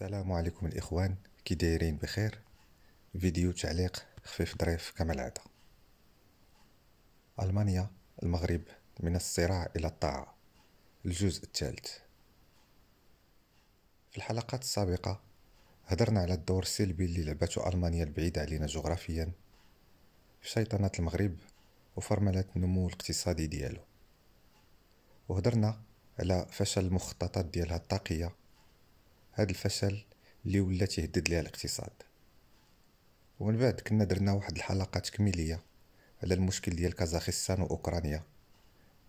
السلام عليكم الاخوان كي دايرين بخير فيديو تعليق خفيف ظريف كما العاده المانيا المغرب من الصراع الى الطاعه الجزء الثالث في الحلقات السابقه هدرنا على الدور السلبي اللي لعبته المانيا البعيده علينا جغرافيا في شيطنه المغرب وفرمله النمو الاقتصادي ديالو وهدرنا على فشل المخططات ديالها الطاقيه هذا الفشل اللي ولا تيهدد ليها الاقتصاد ومن بعد كنا درنا واحد الحلقه تكميليه على المشكل ديال كازاخستان واوكرانيا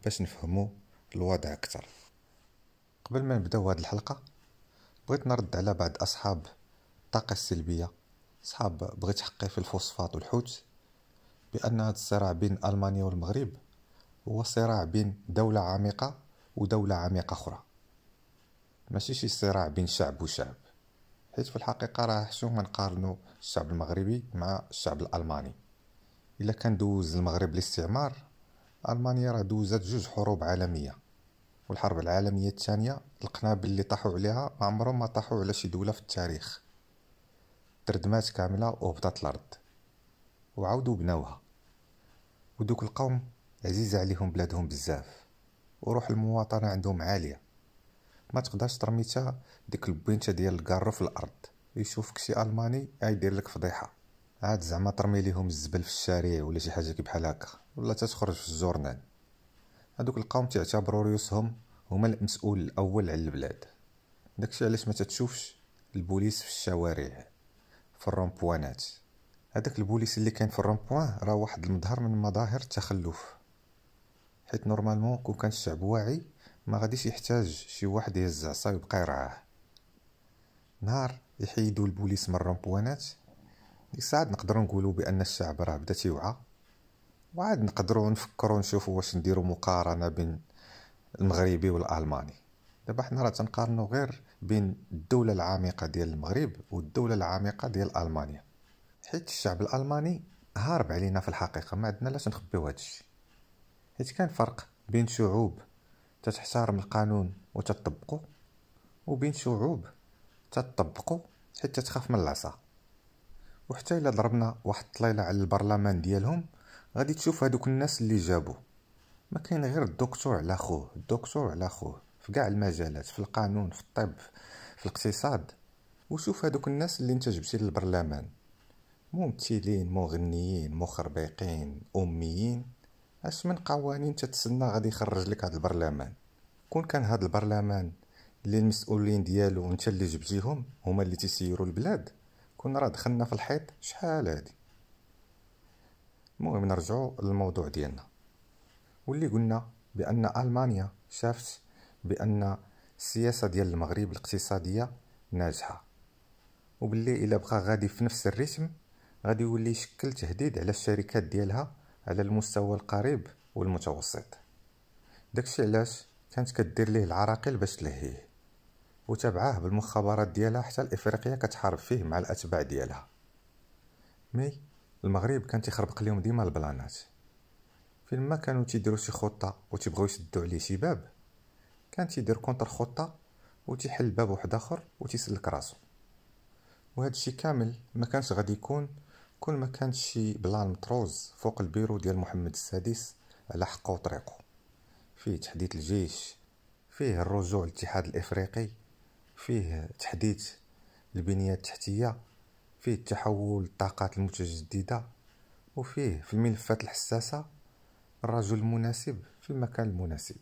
باش نفهموا الوضع اكثر قبل ما نبداو هذه الحلقه بغيت نرد على بعض اصحاب الطاقه السلبيه اصحاب بغيت حقي في الفوسفات والحوت بان هذا الصراع بين المانيا والمغرب هو صراع بين دوله عميقه ودوله عميقه اخرى ماشي شي صراع بين شعب وشعب حيت في الحقيقه راه حشومه نقارنوا الشعب المغربي مع الشعب الالماني الا كان دوز المغرب الاستعمار المانيا راه دوزت جوج حروب عالميه والحرب العالميه الثانيه القنابل اللي طاحوا عليها ما عمرهم ما طاحوا على شي دوله في التاريخ تردمات كامله وهبطت الارض وعاودوا بناوها ودوك القوم عزيزه عليهم بلادهم بزاف وروح المواطنه عندهم عاليه ما تقدرش ترمي حتى ديك البوينته ديال الكارو في الارض يشوفك شي الماني غيدير لك فضيحه عاد زعما ترمي ليهم الزبل في الشارع ولا شي حاجه بحال هكا ولا تخرج في الجورنال هادوك القوم تعتبروا ريوسهم هما المسؤول الاول على البلاد داكشي علاش ما تتشوفش البوليس في الشوارع في الرومبوانات هذاك البوليس اللي كان في الرومبوان راه واحد المظهر من مظاهر التخلف حيت نورمالمون كون كان الشعب واعي ما غاديش يحتاج شي واحد يهز عصا ويبقى يرعاه نهار يحيدو البوليس من الرامبوانات ديك الساعه نقدروا نقولوا بان الشعب راه بدا تيوعى وعاد نقدروا نفكروا نشوفوا واش نديروا مقارنه بين المغربي والالماني دابا حنا راه تنقارنوا غير بين الدوله العميقه ديال المغرب والدوله العميقه ديال المانيا حيت الشعب الالماني هارب علينا في الحقيقه ما عندنا لاش نخبيو هادشي حيت كان فرق بين شعوب تتحترم القانون وتطبقه وبين شعوب تطبقه حتى تخاف من العصا وحتى الا ضربنا واحد الطليله على البرلمان ديالهم غادي تشوف هادوك الناس اللي جابو ما كاين غير الدكتور على خوه الدكتور على خوه في كاع المجالات في القانون في الطب في الاقتصاد وشوف هادوك الناس اللي انت جبتي للبرلمان ممثلين مغنيين مخربقين اميين اش من قوانين تتسنى غادي يخرج لك هذا البرلمان كون كان هذا البرلمان اللي المسؤولين ديالو انت اللي جبتيهم هما اللي تسيروا البلاد كنا راه دخلنا في الحيط شحال هادي المهم نرجعوا للموضوع ديالنا واللي قلنا بان المانيا شافت بان السياسه ديال المغرب الاقتصاديه ناجحه وباللي الا بقى غادي في نفس الرسم غادي يولي يشكل تهديد على الشركات ديالها على المستوى القريب والمتوسط داكشي علاش كانت كدير ليه العراقيل باش تلهيه وتابعاه بالمخابرات ديالها حتى الافريقيه كتحارب فيه مع الاتباع ديالها مي المغرب كان تيخربق ليهم ديما البلانات فين ما كانوا تيديروا شي خطه وتيبغيو يسدوا عليه شي باب كان تيدير كونتر خطه وتيحل باب واحد اخر وتيسلك راسو وهذا الشيء كامل ما كانش غادي يكون كل ما كان شي بلان مطروز فوق البيرو ديال محمد السادس على حقه وطريقه فيه تحديث الجيش فيه الرجوع للاتحاد الافريقي فيه تحديث البنيه التحتيه فيه التحول للطاقات المتجدده وفيه في الملفات الحساسه الرجل المناسب في المكان المناسب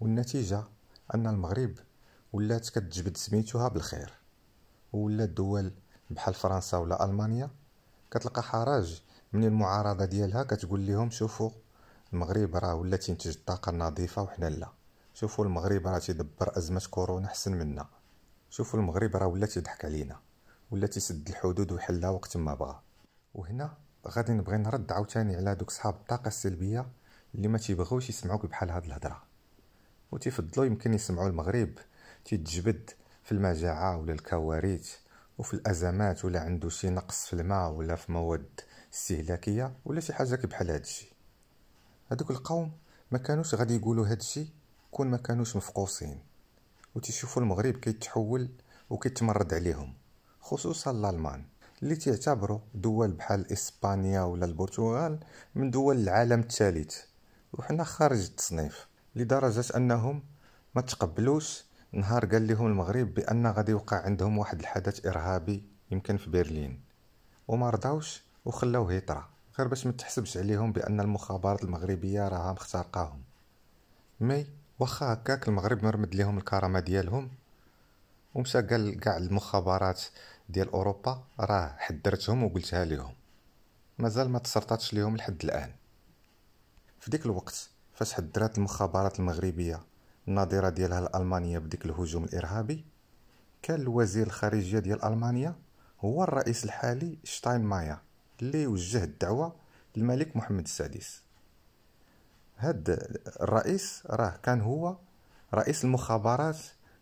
والنتيجه ان المغرب ولات كتجبد سميتها بالخير ولات دول بحال فرنسا ولا المانيا كتلقى حراج من المعارضه ديالها كتقول لهم شوفوا المغرب راه ولا تنتج الطاقه النظيفه وحنا لا شوفوا المغرب راه تيدبر ازمه كورونا احسن منا شوفوا المغرب راه ولا تيضحك علينا ولا تيسد الحدود ويحلها وقت ما بغى وهنا غادي نبغي نرد عاوتاني على دوك صحاب الطاقه السلبيه اللي ما تيبغوش يسمعوك بحال هاد الهضره وتيفضلوا يمكن يسمعوا المغرب تيتجبد في المجاعه ولا الكوارث وفي الازمات ولا عنده شي نقص في الماء ولا في مواد استهلاكيه ولا شي حاجه بحال هادشي هذوك القوم ما كانوش غادي يقولوا هادشي كون ما كانوش مفقوسين وتشوفوا المغرب كيتحول وكيتمرد عليهم خصوصا الالمان اللي تعتبروا دول بحال اسبانيا ولا البرتغال من دول العالم الثالث وحنا خارج التصنيف لدرجه انهم ما تقبلوش نهار قال لهم المغرب بان غادي يوقع عندهم واحد الحدث ارهابي يمكن في برلين وما رضاوش وخلاوه يطرى غير باش ما تحسبش عليهم بان المخابرات المغربيه راها مخترقاهم مي واخا هكاك المغرب مرمد ليهم الكرامه ديالهم ومشى قال كاع المخابرات ديال اوروبا راه حذرتهم وقلتها ليهم مازال ما تسرطاتش ليهم لحد الان في ديك الوقت فاش حذرات المخابرات المغربيه النظيره ديالها الالمانيه بديك الهجوم الارهابي كان الوزير الخارجيه ديال المانيا هو الرئيس الحالي مايا اللي وجه الدعوه للملك محمد السادس هاد الرئيس راه كان هو رئيس المخابرات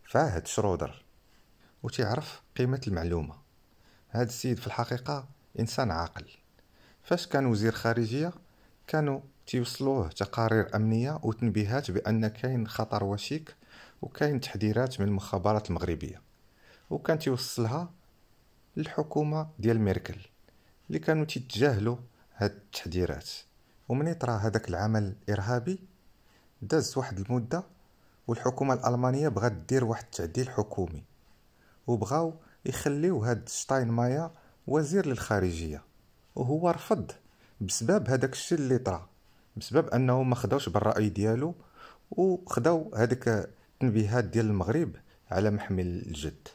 في عهد شرودر وتعرف قيمه المعلومه هاد السيد في الحقيقه انسان عاقل فاش كان وزير خارجيه كانوا تيوصلوه تقارير أمنية وتنبيهات بأن كاين خطر وشيك وكاين تحذيرات من المخابرات المغربية وكان تيوصلها للحكومة ديال ميركل اللي كانوا تيتجاهلوا هاد التحذيرات ومن طرا هذاك العمل الإرهابي داز واحد المدة والحكومة الألمانية بغات دير واحد التعديل حكومي وبغاو يخليو هاد مايا وزير للخارجية وهو رفض بسبب هذاك الشيء اللي طرا بسبب انه ما خداوش بالراي ديالو وخداو هذيك التنبيهات ديال المغرب على محمل الجد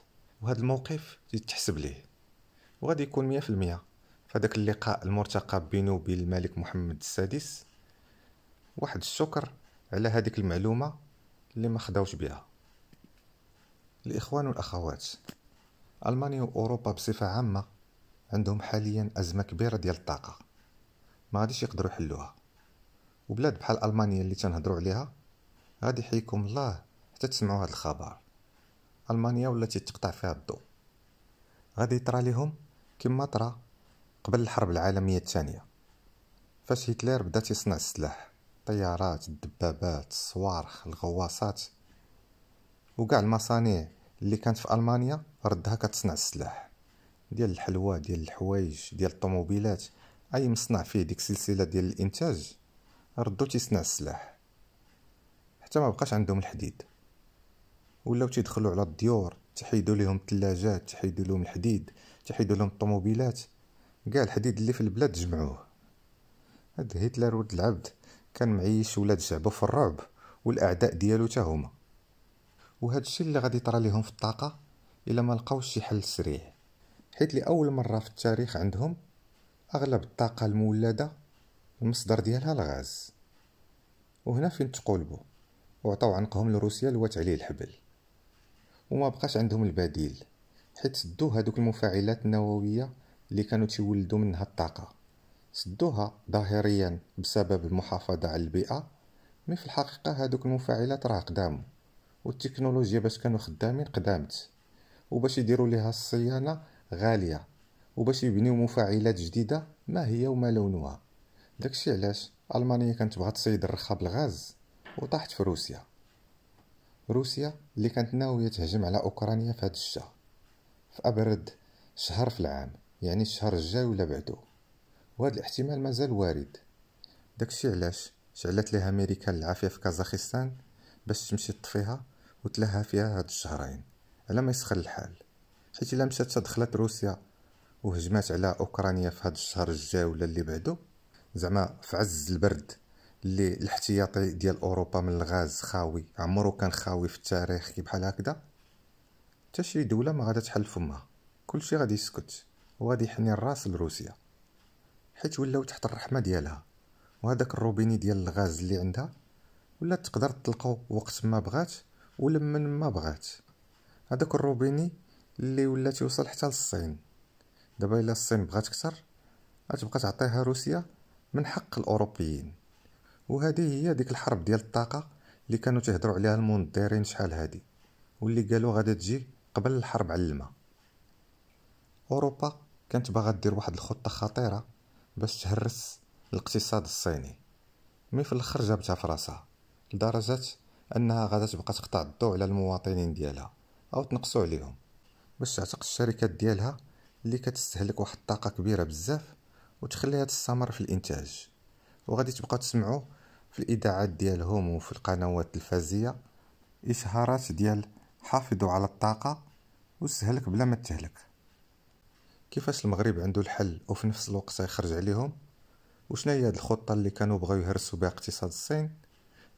وهذا الموقف يتحسب ليه وغادي يكون 100% في اللقاء المرتقب بينه وبين الملك محمد السادس واحد الشكر على هذيك المعلومه اللي ما خداوش بها الاخوان والاخوات المانيا واوروبا بصفه عامه عندهم حاليا ازمه كبيره ديال الطاقه ما غاديش يقدروا يحلوها وبلاد بحال المانيا اللي تنهضروا عليها غادي يحييكم الله حتى تسمعوا هذا الخبر المانيا ولات تقطع فيها الضوء غادي يطرى لهم كما طرى قبل الحرب العالميه الثانيه فاش هتلر بدا تيصنع السلاح طيارات الدبابات الصوارخ الغواصات وكاع المصانع اللي كانت في المانيا ردها كتصنع السلاح ديال الحلوى ديال الحوايج ديال الطوموبيلات اي مصنع فيه ديك السلسله ديال الانتاج ردو تيصنع السلاح حتى ما بقاش عندهم الحديد ولاو تيدخلوا على الديور تحيدوا لهم الثلاجات تحيدوا لهم الحديد تحيدوا لهم الطوموبيلات كاع الحديد اللي في البلاد جمعوه هاد هتلر ولد العبد كان معيش ولاد شعبه في الرعب والاعداء ديالو تا هما وهذا الشيء اللي غادي يطرى لهم في الطاقه الا ما لقاوش شي حل سريع حيت لاول مره في التاريخ عندهم أغلب الطاقة المولدة المصدر ديالها الغاز وهنا فين تقلبوا وعطاو عنقهم لروسيا لوات عليه الحبل وما بقاش عندهم البديل حيت سدو هذوك المفاعلات النووية اللي كانوا تيولدوا منها الطاقة سدوها ظاهريا بسبب المحافظة على البيئة مي في الحقيقة هذوك المفاعلات راه قدامو والتكنولوجيا باش كانوا خدامين قدامت وباش يديروا ليها الصيانة غالية وباش يبنيو مفاعلات جديده ما هي وما لونها داكشي علاش المانيا كانت بغات تصيد الرخا بالغاز وطاحت في روسيا روسيا اللي كانت ناويه تهجم على اوكرانيا في هاد الشهر في ابرد شهر في العام يعني الشهر الجاي ولا بعدو وهذا الاحتمال مازال وارد داكشي علاش شعلت لها امريكا العافيه في كازاخستان باش تمشي تطفيها وتلهى فيها هاد الشهرين على ما يسخن الحال حيت الا مشات دخلت روسيا وهجمات على اوكرانيا في هذا الشهر الجاي ولا اللي بعده زعما في عز البرد اللي الاحتياطي ديال اوروبا من الغاز خاوي عمرو كان خاوي في التاريخ كي بحال هكذا حتى شي دوله ما غادا تحل فمها كلشي غادي يسكت وغادي يحني الراس لروسيا حيت ولاو تحت الرحمه ديالها وهذاك الروبيني ديال الغاز اللي عندها ولا تقدر تطلقو وقت ما بغات ولمن ما بغات هذاك الروبيني اللي ولا تيوصل حتى للصين دابا الا الصين بغات اكثر غتبقى تعطيها روسيا من حق الاوروبيين وهذه هي ديك الحرب ديال الطاقه اللي كانوا تهضروا عليها المنظرين شحال هادي واللي قالوا غادا تجي قبل الحرب على الماء اوروبا كانت باغا دير واحد الخطه خطيره باش تهرس الاقتصاد الصيني مي في الاخر جابتها في راسها لدرجه انها غادا تبقى تقطع الضوء على المواطنين ديالها او تنقصوا عليهم باش تعتق الشركات ديالها اللي كتستهلك واحد الطاقه كبيره بزاف وتخليها تستمر في الانتاج وغادي تبقى تسمعوا في الاذاعات ديالهم وفي القنوات التلفزيه اشهارات ديال حافظوا على الطاقه وسهلك بلا ما تهلك كيفاش المغرب عنده الحل وفي نفس الوقت يخرج عليهم وشنو هي هاد الخطه اللي كانوا بغاو يهرسوا بها اقتصاد الصين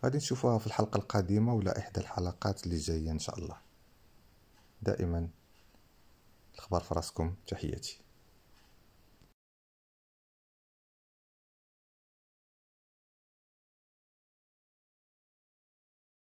غادي نشوفوها في الحلقه القادمه ولا احدى الحلقات اللي جايه ان شاء الله دائما الخبر فراسكم تحياتي